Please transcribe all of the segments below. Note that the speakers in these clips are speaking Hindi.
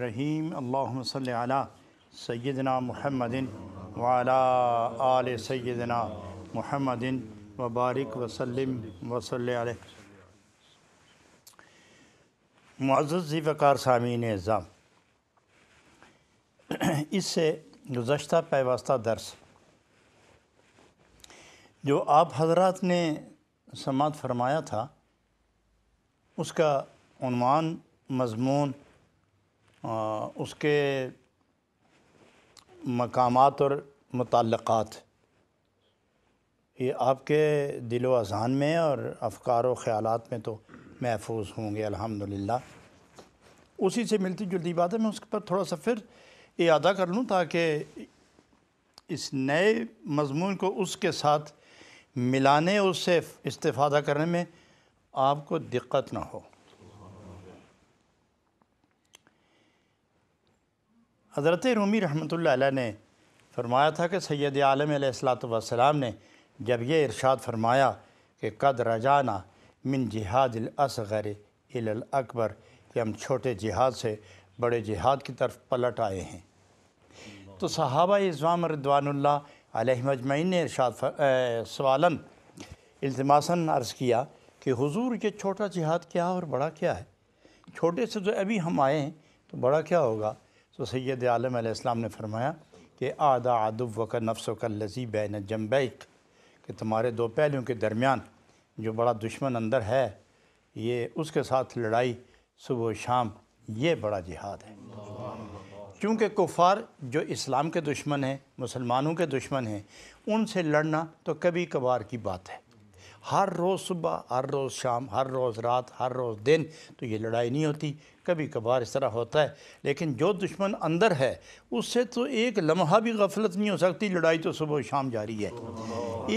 रहीम अल्लाम सल्ला सैदना महमदिन वाला आल सैदना महमदिन वबारक वसलम वसल मुआज़ी वक़ार सामीन एज़ाम इससे गुज्त पैवास्ता दर्स जो आप हजरात ने समात फरमाया था उसका उनवान मजमून उसके मकाम और मतलब ये आपके दिलो अजान में और अफकार व ख़्याल में तो महफूज होंगे अल्हम्दुलिल्लाह उसी से मिलती जुलती बात है मैं उसके पर थोड़ा सा फिर ये अदा कर लूँ ताकि इस नए मजमून को उसके साथ मिलाने उससे इस्तः करने में आपको दिक्कत ना हो हज़रत रूमी रहमत ने फरमाया था कि सैद आलम सलाम ने जब यह इरशाद फरमाया कि कद रजाना मिन जिहाद असगर अकबर कि हम छोटे जिहाद से बड़े जिहाद की तरफ पलट आए हैं तो सहाबा इज़ाम रदवानल्ला मजमैन ने इरशाद सवालन अल्तमासन अर्ज़ किया कि हुजूर ये छोटा जिहाद क्या और बड़ा क्या है छोटे से जो अभी हम आए हैं तो बड़ा क्या होगा तो सैद आलम आलाम ने फरमाया कि आधा आदब व का नफ्स का लजी बैन जम्बैक कि तुम्हारे दो पहलुओं के दरमियान जो बड़ा दुश्मन अंदर है ये उसके साथ लड़ाई सुबह शाम ये बड़ा जिहाद है क्योंकि कुफार जो इस्लाम के दुश्मन हैं मुसलमानों के दुश्मन हैं उनसे लड़ना तो कभी कभार की बात है हर रोज़ सुबह हर रोज़ शाम हर रोज़ रात हर रोज़ दिन तो ये लड़ाई नहीं होती कभी कभार इस तरह होता है लेकिन जो दुश्मन अंदर है उससे तो एक लम्हा भी गफलत नहीं हो सकती लड़ाई तो सुबह शाम जारी है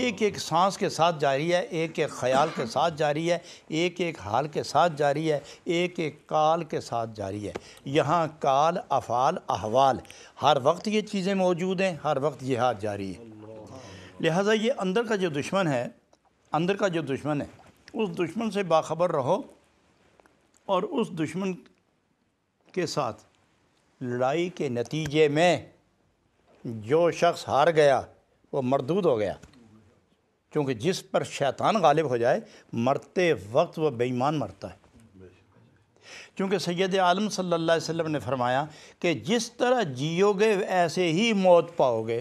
एक एक सांस के साथ जारी है एक एक ख्याल के साथ जारी है एक एक हाल के साथ जारी है एक एक काल के साथ जारी है यहाँ काल अफ़ाल अहवाल हर वक्त ये चीज़ें मौजूद हैं हर वक्त ये हाथ जारी है लिहाजा ये अंदर का जो दुश्मन है अंदर का जो दुश्मन है उस दुश्मन से बाखबर रहो और उस दुश्मन के साथ लड़ाई के नतीजे में जो शख्स हार गया वो मरदूद हो गया क्योंकि जिस पर शैतान गालिब हो जाए मरते वक्त वह बेईमान मरता है क्योंकि सैद आलम सल्लल्लाहु अलैहि वसल्लम ने फरमाया कि जिस तरह जियोगे ऐसे ही मौत पाओगे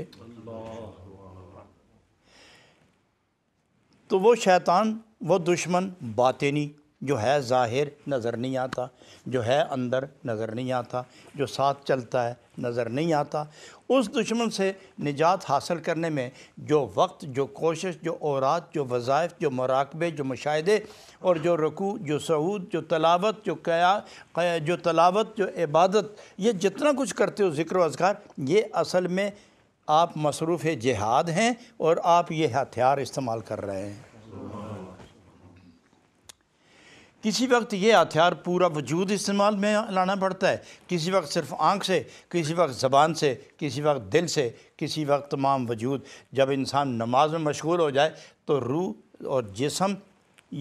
तो वो शैतान वो दुश्मन बातनी जो है ज़ाहिर नज़र नहीं आता जो है अंदर नज़र नहीं आता जो साथ चलता है नज़र नहीं आता उस दुश्मन से निजात हासिल करने में जो वक्त जो कोशिश जो औरत जो वज़ाइफ जो मराकबे जो मुशाहे और जो रकू जो सऊद जो तलावत जो क्या जो तलावत जो इबादत ये जितना कुछ करते हो ज़िक्र अजगार ये असल में आप मसरूफ़ जिहाद हैं और आप ये हथियार इस्तेमाल कर रहे हैं किसी वक्त ये हथियार पूरा वजूद इस्तेमाल में लाना पड़ता है किसी वक्त सिर्फ आँख से किसी वक्त ज़बान से किसी वक्त दिल से किसी वक्त तमाम वजूद जब इंसान नमाज में मशगूल हो जाए तो रूह और जिसम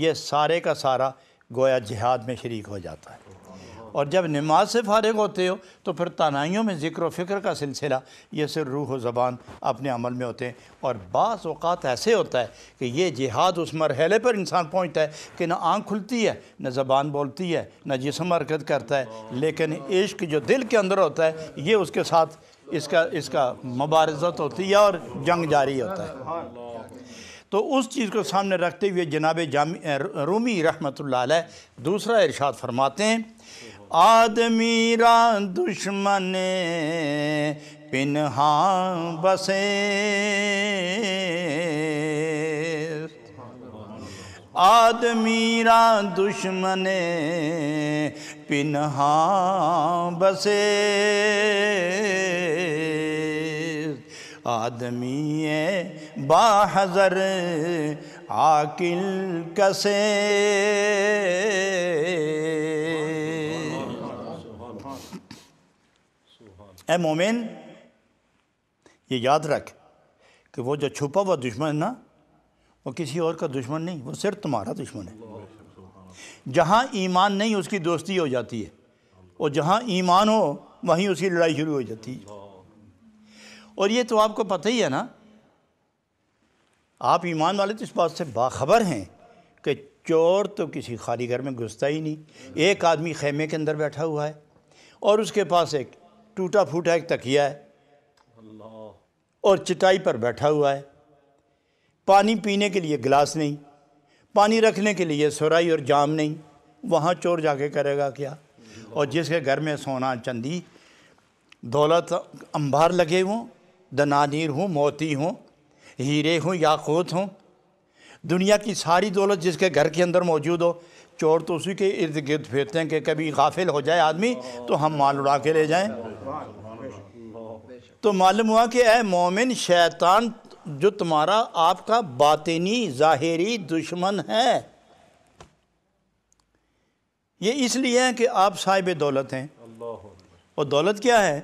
ये सारे का सारा गोया जिहाद में शरीक हो जाता है और जब नमाज से फारग होते हो तो फिर तनाइयों में ज़िक्र फ़िक्र का सिलसिला ये सिर्फ रूह व ज़बान अपने अमल में होते हैं और बात ऐसे होता है कि ये जिहाद उस मरहले पर इंसान पहुँचता है कि ना आँख खुलती है न ज़बान बोलती है ना जिसम हरकत करता है लेकिन इश्क जो दिल के अंदर होता है ये उसके साथ इसका इसका मुबारजत होती है और जंग जारी होता है तो उस चीज़ को सामने रखते हुए जनाब जाम रूमी रहमत दूसरा इरशाद फरमाते हैं आदमीरा दुश्मन पिनहा बसे आदमीरा दुश्मन पिनहा बसे आदमी है बाहजर आकिल कसे ए मोमिन ये याद रख कि वो जो छुपा हुआ दुश्मन है ना वो किसी और का दुश्मन नहीं वो सिर्फ तुम्हारा दुश्मन है जहाँ ईमान नहीं उसकी दोस्ती हो जाती है और जहाँ ईमान हो वहीं उसकी लड़ाई शुरू हो जाती है और ये तो आपको पता ही है ना आप ईमान वाले तो इस बात से बाखबर हैं कि चोर तो किसी खाली घर में घुसता ही नहीं एक आदमी खेमे के अंदर बैठा हुआ है और उसके पास एक टूटा फूटा एक तकिया है और चटाई पर बैठा हुआ है पानी पीने के लिए गिलास नहीं पानी रखने के लिए सुराई और जाम नहीं वहाँ चोर जाके करेगा क्या और जिसके घर में सोना चंदी दौलत अंबार लगे हों दनानीर हों मोती हों हीरे हों या खोत हों दुनिया की सारी दौलत जिसके घर के अंदर मौजूद हो चोर तो उसी के इर्द गिर्द फेरते हैं कि कभी गाफिल हो जाए आदमी तो हम माल उड़ा के ले जाए तो मालूम हुआ कि ए मोमिन शैतान जो तुम्हारा आपका बातिनी ज़ाहरी दुश्मन है ये इसलिए है कि आप साहिब दौलत हैं और दौलत क्या है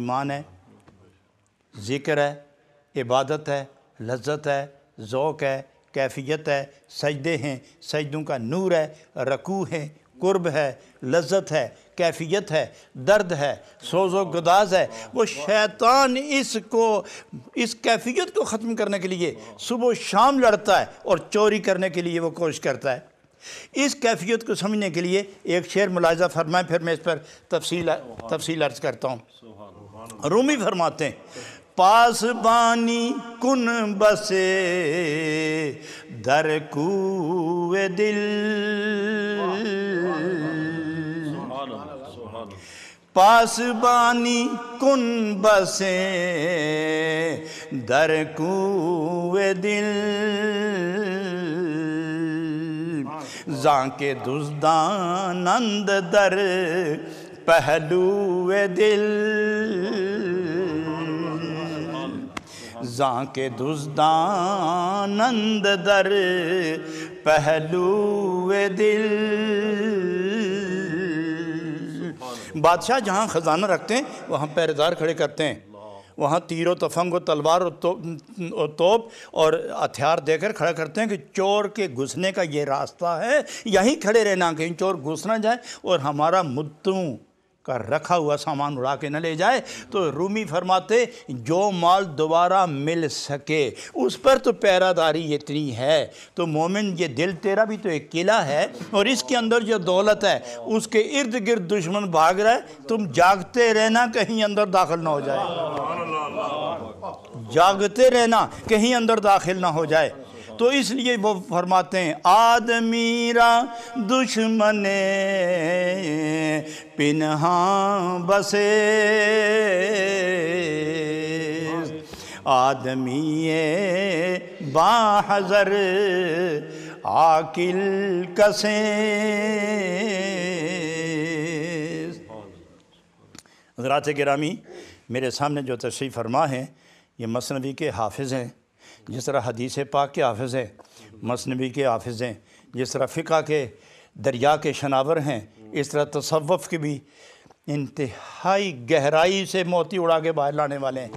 ईमान है ज़िक्र है इबादत है लज्जत है ओक़ है कैफियत है सजदे हैं सजदों का नूर है रकू है कुर्ब है लज्जत है कैफियत है दर्द है सोजो गदाज है वो शैतान इसको इस कैफियत को ख़त्म करने के लिए सुबह शाम लड़ता है और चोरी करने के लिए वो कोशिश करता है इस कैफियत को समझने के लिए एक शेर मुलायजा फरमाए फिर मैं इस पर तफसी तफसी अर्ज करता हूँ रूमी फरमाते हैं පාසබානි කුණ බසේ දරකූවෙදිල් පාසබානි කුන් බසේ දරකූවෙදිල් जाके दुस्दानंद दर पहलू दिल जां के दुजदानंद दर पहलूए दिल बादशाह जहाँ ख़जाना रखते हैं वहाँ पैरेदार खड़े करते हैं वहाँ तीर और तफंग और तलवार और तो, तोप और हथियार देकर खड़ा करते हैं कि चोर के घुसने का ये रास्ता है यहीं खड़े रहना कहीं चोर घुस ना जाए और हमारा मुद्दू का रखा हुआ सामान उड़ा के न ले जाए तो रूमी फरमाते जो माल दोबारा मिल सके उस पर तो पैरादारी इतनी है तो मोमिन ये दिल तेरा भी तो एक किला है और इसके अंदर जो दौलत है उसके इर्द गिर्द दुश्मन भाग रहा है तुम जागते रहना कहीं अंदर दाखिल ना हो जाए जागते रहना कहीं अंदर दाखिल ना हो जाए तो इसलिए वो फरमाते हैं आदमीरा दुश्मन पिनहा बसे आदमी बाहजर आकिल कसे हजरात गिरामी मेरे सामने जो तशरीफ़ फरमा हैं ये मसनवी के हाफिज़ हैं जिस तरह हदीस पाक के हाफ़ हैं मसनबी के हाफ़ हैं जिस तरह फ़िका के दरिया के शनावर हैं इस तरह तसवफ़ के भी इंतहाई गहराई से मोती उड़ा के बाहर लाने वाले हैं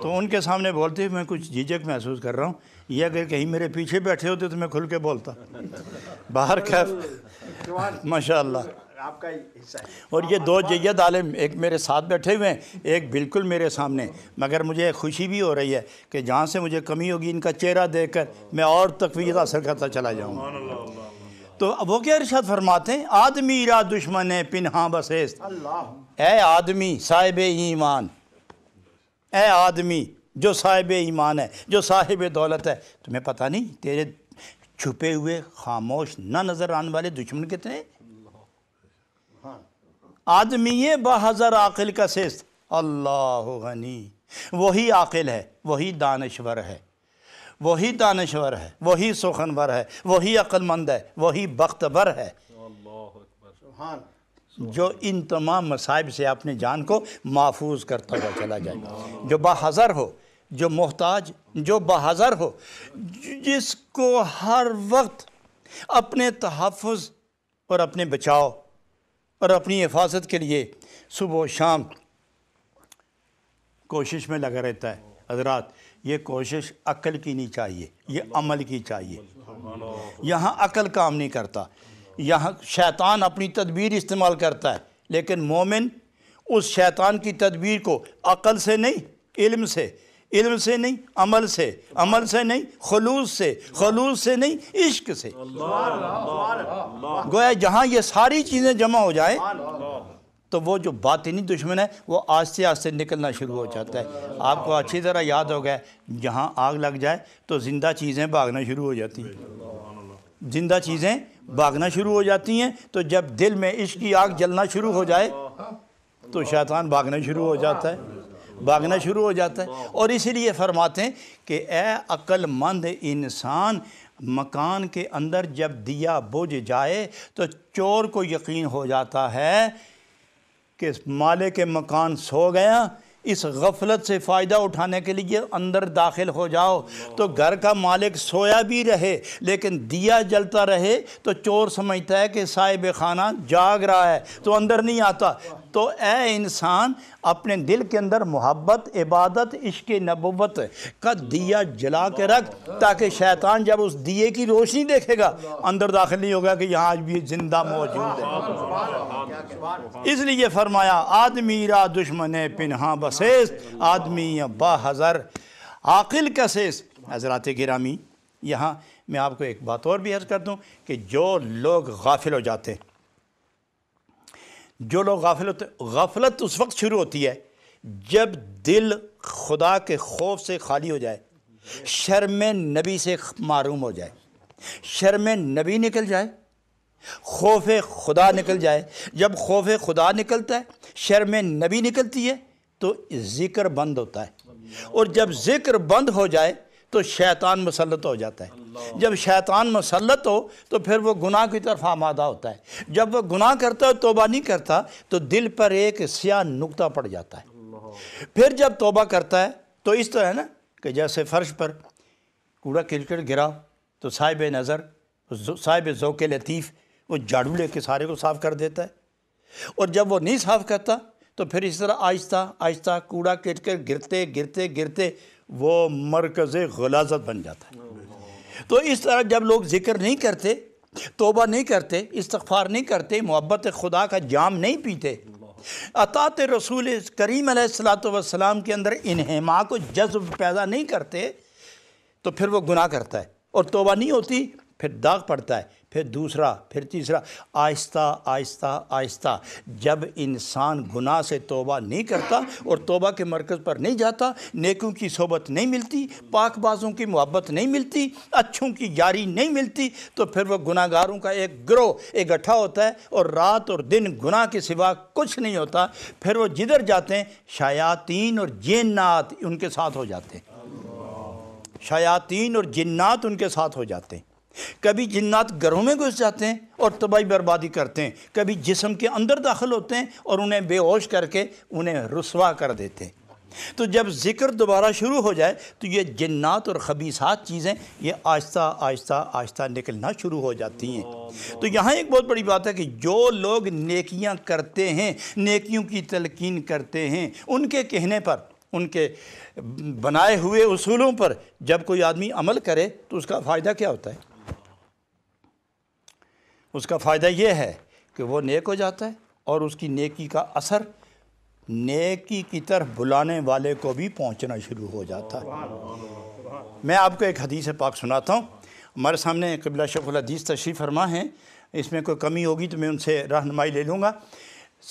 तो उनके सामने बोलते हुए मैं कुछ झिझक महसूस कर रहा हूँ ये अगर कहीं मेरे पीछे बैठे होते तो मैं खुल के बोलता बाहर खैर माशा आपका हिस्सा है और ये दो जैद आलम एक मेरे साथ बैठे हुए हैं एक बिल्कुल मेरे सामने मगर मुझे खुशी भी हो रही है कि जहाँ से मुझे कमी होगी इनका चेहरा देख कर मैं और तकवीत हासिल करता चला जाऊँगा तो वो क्या इर्शाद फरमाते हैं आदमी इरा दुश्मन है पिनहा बसेस्त ए आदमी साहिब ईमान ए आदमी जो साहिब ईमान है जो साहिब दौलत है तुम्हें पता नहीं तेरे छुपे हुए खामोश ना नज़र आने वाले दुश्मन कितने आदमी ये आकिल का शेस्त अल्लाह गनी वही आकिल है वही दानश्वर है वही दानश्वर है वही सुखनवर है वही अक्लमंद है वही बख्तवर है जो इन तमाम मसाइब से अपनी जान को महफूज करता हुआ चला जाए जो बाज़र हो जो मोहताज जो बाज़र हो जिसको हर वक्त अपने तहफ़ और अपने बचाओ और अपनी हिफाजत के लिए सुबह शाम कोशिश में लगा रहता है हजरात ये कोशिश अकल की नहीं चाहिए ये अमल की चाहिए यहाँ अकल काम नहीं करता यहाँ शैतान अपनी तदबीर इस्तेमाल करता है लेकिन मोमिन उस शैतान की तदबीर को अकल से नहीं इल्म से इल्म से नहीं अमल से अमल से नहीं खलूस से खलूस से नहीं इश्क से गोया जहाँ ये सारी चीज़ें जमा हो जाए तो वो जो बातनी दुश्मन है वो आस्ते आस्ते निकलना शुरू हो जाता है आपको अच्छी तरह याद हो गया जहाँ आग लग जाए तो ज़िंदा चीज़ें भागना शुरू हो जाती हैं ज़िंदा चीज़ें भागना शुरू हो जाती हैं तो जब दिल में इश्क की आग जलना शुरू हो जाए तो शैतान भागना शुरू हो जाता है भागना शुरू हो जाता है और इसीलिए फरमाते हैं कि ए अक्लमंद इंसान मकान के अंदर जब दिया बुझ जाए तो चोर को यकीन हो जाता है कि माले के मकान सो गया इस गफलत से फ़ायदा उठाने के लिए अंदर दाखिल हो जाओ तो घर का मालिक सोया भी रहे लेकिन दिया जलता रहे तो चोर समझता है कि साहिब खाना जाग रहा है तो अंदर नहीं आता तो ए इंसान अपने दिल के अंदर मोहब्बत इबादत इश्क नबवत का दिया जला के रख ताकि शैतान जब उस दिए की रोशनी देखेगा अंदर दाखिल नहीं होगा कि यहाँ आज भी जिंदा मौजूद है इसलिए फरमाया आदमी रा दुश्मन पिनहा बसेस आदमी हज़र आकिल कसेस हजरात गिरामी यहाँ मैं आपको एक बात और भी अर्ज़ कर दूँ कि जो लोग गाफिल हो जाते हैं जो लोग गाफलत गफलत उस वक्त शुरू होती है जब दिल खुदा के खौफ से खाली हो जाए शर्म नबी से मरूम हो जाए शर्म नबी निकल जाए खौफ खुदा निकल जाए जब खौफ खुदा निकलता है शर्म नबी निकलती है तो ज़िक्र बंद होता है और जब ज़िक्र बंद हो जाए तो शैतान मुसलत हो जाता है जब शैतान मुसलत हो तो फिर वो गुनाह की तरफ आमादा होता है जब वो गुनाह करता है तोबा नहीं करता तो दिल पर एक स्या नुकता पड़ जाता है फिर जब तोबा करता है तो इस तरह है ना कि जैसे फ़र्श पर कूड़ा क्रिकेट गिरा तो साहिब नज़र साहिब ज़ोक लतीफ़ वो झाड़ू के सारे को साफ़ कर देता है और जब वो नहीं साफ़ करता तो फिर इस तरह आहिस्ता आहिस्ता कूड़ा क्रिकेट गिरते गिरते गिरते वो मरकज़ गलाजत बन जाता है तो इस तरह जब लोग जिक्र नहीं करते तोबा नहीं करते इस्तफ़ार नहीं करते मोहब्बत खुदा का जाम नहीं पीते अतात रसूल करीम सलाम के अंदर इन्हमा को जज्ब पैदा नहीं करते तो फिर वो गुनाह करता है और तोबा नहीं होती फिर दाग पड़ता है फिर दूसरा फिर तीसरा आहिस्ता आहिस्ता आहिस्ता जब इंसान गुनाह से तोबा नहीं करता और तोबा के मरकज़ पर नहीं जाता नेकों की सोबत नहीं मिलती पाकबाजों की मोहब्बत नहीं मिलती अच्छों की यारी नहीं मिलती तो फिर वह गुनाहगारों का एक ग्रोह इकट्ठा होता है और रात और दिन गुनाह के सिवा कुछ नहीं होता फिर वो जिधर जाते हैं शायातीन और जिन्नात उनके साथ हो जाते हैं शायातीन और जिन्नात उनके साथ हो जाते हैं कभी जिन्नात घरों में घुस जाते हैं और तबाही बर्बादी करते हैं कभी जिसम के अंदर दाखिल होते हैं और उन्हें बेहोश करके उन्हें रसवा कर देते हैं तो जब ज़िक्र दोबारा शुरू हो जाए तो ये जन्नात और खबीसात चीज़ें ये आहिस्ता आहिस्ता आहिस्ता निकलना शुरू हो जाती हैं तो यहाँ एक बहुत बड़ी बात है कि जो लोग नेकियाँ करते हैं नेकियों की तलकिन करते हैं उनके कहने पर उनके बनाए हुए उसूलों पर जब कोई आदमी अमल करे तो उसका फ़ायदा क्या होता है उसका फ़ायदा यह है कि वो नेक हो जाता है और उसकी नेकी का असर नेकी की तरफ बुलाने वाले को भी पहुंचना शुरू हो जाता है मैं आपको एक हदीस पाक सुनाता हूँ हमारे सामने कबिला शेखुलदीस तशरीफ़ फरमा हैं इसमें कोई कमी होगी तो मैं उनसे रहनमाई ले लूँगा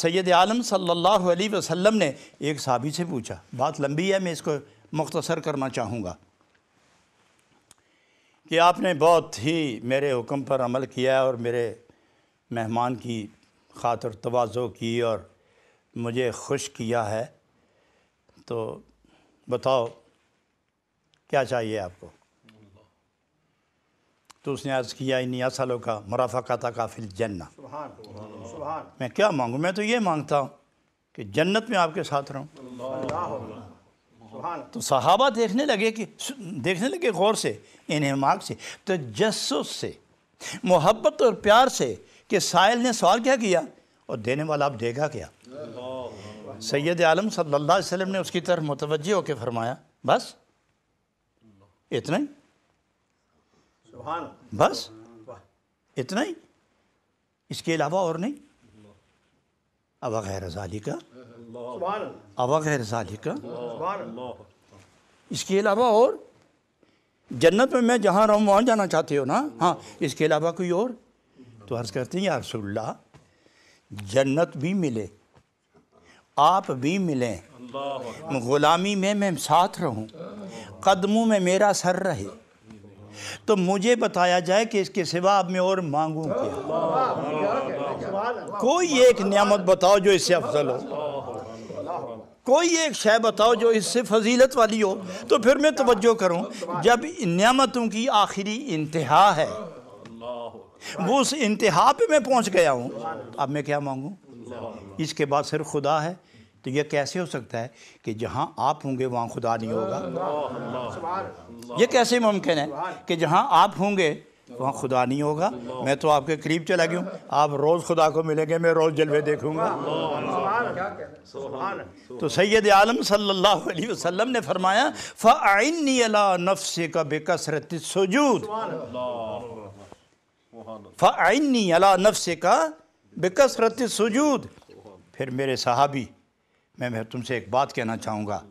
सैद आलम सल्ला अलैहि ने एक साबी से पूछा बात लंबी है मैं इसको मुख्तसर करना चाहूँगा कि आपने बहुत ही मेरे हुक्म पर अमल किया और मेरे मेहमान की खातर तोज़ो की और मुझे खुश किया है तो बताओ क्या चाहिए आपको तो उसने आज किया इन सालों का मुराफा था काफिल जन्ना मैं क्या मांगूँ मैं तो ये मांगता हूँ कि जन्नत में आपके साथ रहूँ तो सहाबा देखने लगे कि देखने लगे गौर से इन्हमाक से तजस तो से मोहब्बत और प्यार से कि साइल ने सवाल क्या किया और देने वाला आप देगा क्या सैद आलम सल्ला अलैहि ने उसकी तरफ मुतवजह होकर फरमाया बस इतना ही बस इतना ही इसके अलावा और नहीं अवैर का इसके अलावा और जन्नत में मैं जहाँ रहूँ वहाँ जाना चाहते हो ना हाँ इसके अलावा कोई और तो अर्ज़ करते हैं या जन्नत भी मिले आप भी मिलें ग़ुलामी में मैं साथ रहूं कदमों में मेरा सर रहे तो मुझे बताया जाए कि इसके सिवा अब मैं और मांगूँ क्या कोई एक नियामत बताओ जो इससे अफजल हो कोई एक शय बताओ जो इससे फजीलत वाली हो तो फिर मैं तवज्जो करूं जब नियामतों की आखिरी इंतहा है वो उस इंतहा पे मैं पहुंच गया हूं अब मैं क्या मांगू इसके बाद सिर्फ खुदा है तो यह कैसे हो सकता है कि जहाँ आप होंगे वहाँ खुदा नहीं होगा ये कैसे मुमकिन है कि जहाँ आप होंगे तो वहाँ खुदा नहीं होगा मैं तो आपके करीब चला गया आप रोज़ खुदा को मिलेंगे मैं रोज़ जलवे देखूँगा तो सैद आलम सल्लल्लाहु अलैहि वसल्लम ने फरमाया फ़ाइनी अला नफ्स का बेकसरत सजूद फ़ाइनी अला नफ्स का बेकसरत सजूद फिर मेरे सहाबी मैं मैं तुमसे एक बात कहना चाहूँगा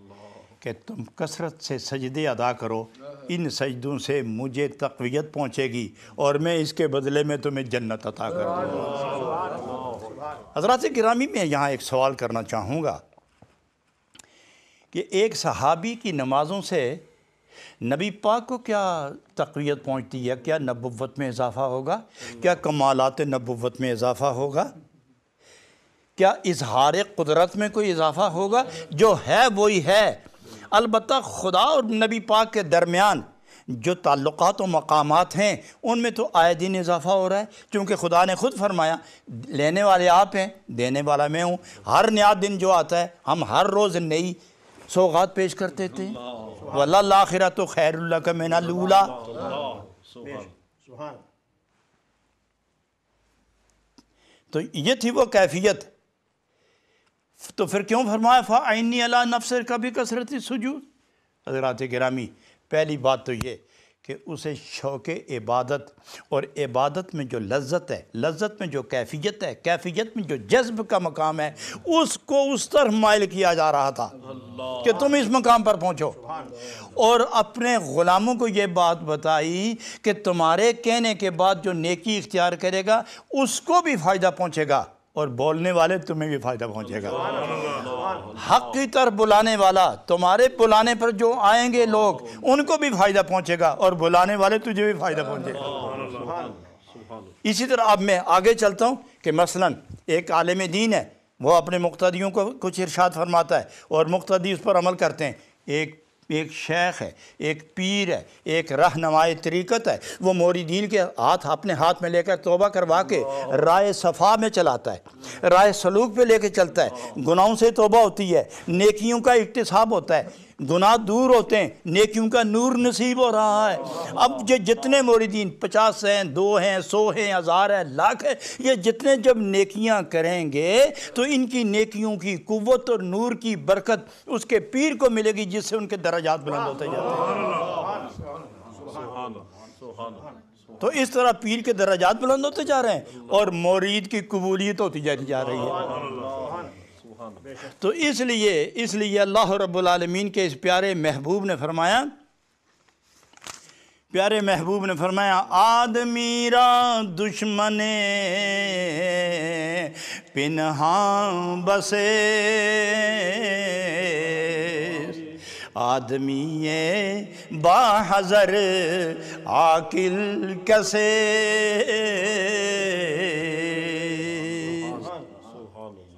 कि तुम कसरत से सजदे अदा करो इन सजदों से मुझे तकवीत पहुँचेगी और मैं इसके बदले में तुम्हें जन्नत अदा करूँगा हजरात ग्रामी में यहाँ एक सवाल करना चाहूँगा कि एक सहाबी की नमाज़ों से नबी पाक को क्या तकवीत पहुँचती है क्या नबुवत में इजाफ़ा होगा क्या कमालत नबुवत में इजाफ़ा होगा क्या इजहार कुदरत में कोई इजाफ़ा होगा जो है वही है अलबत् खुदा और नबी पाक के दरमियान जो ताल्लुक़ व मकाम हैं उनमें तो आए दिन इजाफ़ा हो रहा है क्योंकि खुदा ने ख़ुद फरमाया लेने वाले आप हैं देने वाला मैं हूँ हर नया दिन जो आता है हम हर रोज़ नई सौगात पेश करते थे वल्ला आखिर तो खैर का मैं लूला तो ये थी वो कैफियत तो फिर क्यों फरमाया फा आइनी अला नफसर का भी कसरत सजूद हजरात ग्रामी पहली बात तो ये कि उसे शौक़ इबादत और इबादत में जो लज्जत है लज्जत में जो कैफियत है कैफियत में जो जज्ब का मकाम है उसको उस तरह मायल किया जा रहा था कि तुम इस मकाम पर पहुँचो और अपने ग़ुलामों को ये बात बताई कि तुम्हारे कहने के बाद जो नेकी इख्तियार करेगा उसको भी फ़ायदा पहुँचेगा और बोलने वाले तुम्हें भी फ़ायदा पहुंचेगा हक की तरफ बुलाने वाला तुम्हारे बुलाने पर जो आएंगे लोग उनको भी फ़ायदा पहुंचेगा और बुलाने वाले तुझे भी फ़ायदा पहुंचेगा इसी तरह अब मैं आगे चलता हूँ कि मसलन एक आलम दीन है वो अपने मुख्तियों को कुछ इर्शाद फरमाता है और मुख्तदी उस पर अमल करते हैं एक एक शेख है एक पीर है एक रहनमाय तरीक़त है वो मोरीदीन के हाथ अपने हाथ में लेकर तोबा करवा के राय सफ़ा में चलाता है राय सलूक पे लेके चलता है गुनाहों से तोबा होती है नेकियों का इकतसाब होता है गुनाह दूर होते हैं नेकियों का नूर नसीब हो रहा है अब जो जितने मोरदीन पचास हैं दो हैं सौ हैं हज़ार है लाख है ये जितने जब नेकियां करेंगे तो इनकी नेकियों की कुत और नूर की बरकत उसके पीर को मिलेगी जिससे उनके दराजात बुलंद होते जाते हैं तो इस तरह पीर के दराजात बुलंद होते जा रहे हैं और मोरीद की कबूलियत होती जाती जा रही है तो इसलिए इसलिए अल्लाह रब्लमीन के इस प्यारे महबूब ने फरमाया प्यारे महबूब ने फरमाया आदमी रा दुश्मन पिनहा बसे आदमी बाहजर आकिल कसे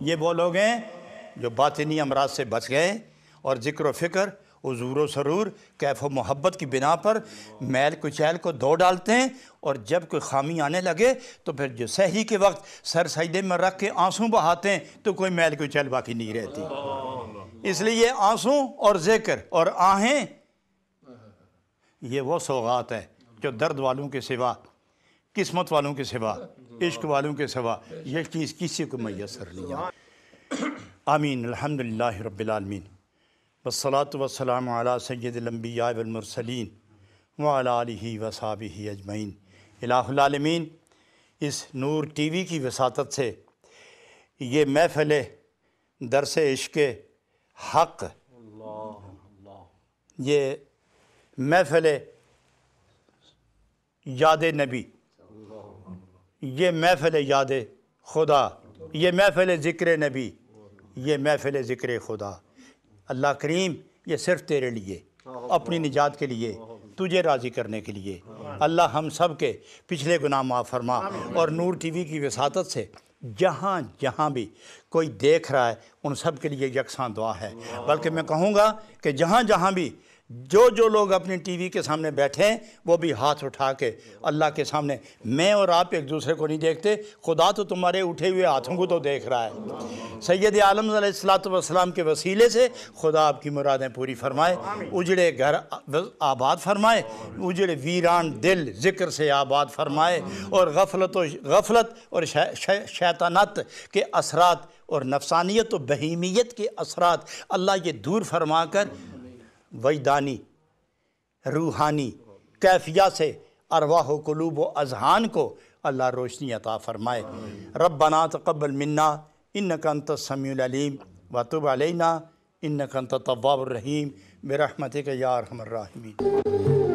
ये बोलोगे जो बातनी अमराज से बच गए और ज़िक्र फ़िक्र हजूर सरूर कैफ व मोहब्बत की बिना पर मैल कुचैल को धो डालते हैं और जब कोई खामी आने लगे तो फिर जो सही के वक्त सर सजदे में रख के आंसू बहाते हैं तो कोई मैल कुचैल बाकी नहीं रहती इसलिए आंसू और जिक्र और आहें ये वो सौगात है जो दर्द वालों के सिवा किस्मत वालों के सिवा इश्क वालों के सिवा ये चीज़ किसी को मैसर नहीं आ आमीन अलहमदिल्ला रबालमीन वसलात वसलाम सैदम्बिया वमरसलिन वाली वसाब अजमैन अलामीन इस नूर टी वी की वसात से ये महफिल दरस इश्क हक ये महफिल याद नबी ये महफिल याद खुदा ये महफिल ज़िक्र नबी ये महफिल ज़िक्र खुदा अल्लाह करीम ये सिर्फ तेरे लिए अपनी निजात के लिए तुझे राज़ी करने के लिए अल्लाह हम सब के पिछले गुनाह माफ़ फरमा और नूर टीवी की वसात से जहाँ जहाँ भी कोई देख रहा है उन सब के लिए यकसां दुआ है बल्कि मैं कहूँगा कि जहाँ जहाँ भी जो जो लोग अपने टीवी के सामने बैठे हैं वो भी हाथ उठा के अल्लाह के सामने मैं और आप एक दूसरे को नहीं देखते खुदा तो तुम्हारे उठे हुए हाथों को तो देख रहा है सैद आलम सलाम के वसीले से खुदा आपकी मुरादें पूरी फरमाए उजड़े घर आबाद फरमाए उजड़े वीरान दिल ज़िक्र से आबाद फरमाए और गफलत गफलत और शै, शैतानत के असरात और नफसानियत व बहीमियत के असरात अल्लाह ये दूर फरमा कर वैदानी रूहानी कैफिया से अरवाह कलूब अजहान को अल्लाह रोशनी अता फ़रमाए तो तकबल मन्ना इन कंत समीम वतुब अलैना इन कंत तब्बाबरहीम बेरहमत यार हमर्राहमीन